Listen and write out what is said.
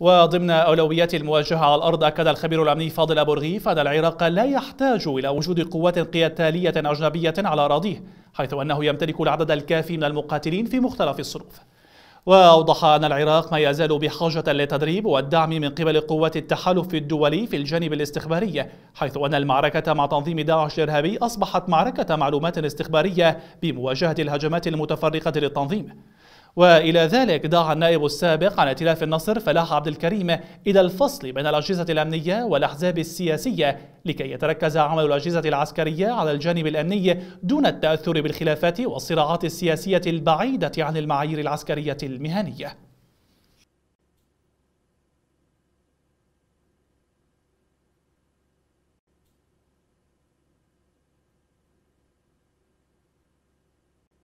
وضمن أولويات المواجهة على الأرض أكد الخبير الأمني فاضل أبو رغيف أن العراق لا يحتاج إلى وجود قوات قتالية أجنبية على أراضيه حيث أنه يمتلك العدد الكافي من المقاتلين في مختلف الصنوف وأوضح أن العراق ما يزال بحاجة للتدريب والدعم من قبل قوات التحالف الدولي في الجانب الاستخباري حيث أن المعركة مع تنظيم داعش الإرهابي أصبحت معركة معلومات استخبارية بمواجهة الهجمات المتفرقة للتنظيم والى ذلك دعا النائب السابق عن ائتلاف النصر فلاح عبد الكريم الى الفصل بين الاجهزه الامنيه والاحزاب السياسيه لكي يتركز عمل الاجهزه العسكريه على الجانب الامني دون التاثر بالخلافات والصراعات السياسيه البعيده عن المعايير العسكريه المهنيه